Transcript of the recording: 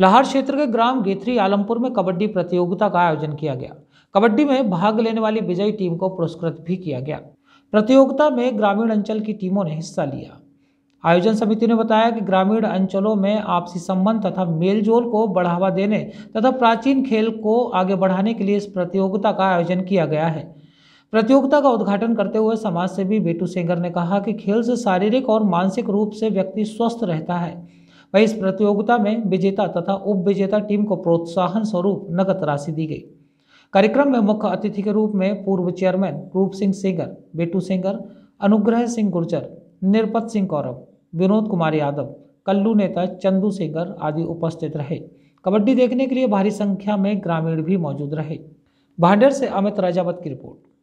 लाहौर क्षेत्र के ग्राम गेथरी आलमपुर में कबड्डी प्रतियोगिता का आयोजन किया गया कबड्डी में भाग लेने वाली विजयी टीम को पुरस्कृत भी किया गया प्रतियोगिता में ग्रामीण अंचल की टीमों ने हिस्सा लिया आयोजन समिति ने बताया कि ग्रामीण अंचलों में आपसी संबंध तथा मेलजोल को बढ़ावा देने तथा प्राचीन खेल को आगे बढ़ाने के लिए इस प्रतियोगिता का आयोजन किया गया है प्रतियोगिता का उद्घाटन करते हुए समाजसेवी बेटू सेंगर ने कहा कि खेल से शारीरिक और मानसिक रूप से व्यक्ति स्वस्थ रहता है वहीं इस प्रतियोगिता में विजेता तथा उप विजेता टीम को प्रोत्साहन स्वरूप नगद राशि दी गई कार्यक्रम में मुख्य अतिथि के रूप में पूर्व चेयरमैन रूप सिंह सेंगर बेटू सेंगर अनुग्रह सिंह गुर्जर निरपत सिंह कौरव विनोद कुमार यादव कल्लू नेता चंदू सेंगर आदि उपस्थित रहे कबड्डी देखने के लिए भारी संख्या में ग्रामीण भी मौजूद रहे भांडेर से अमित राजावत की रिपोर्ट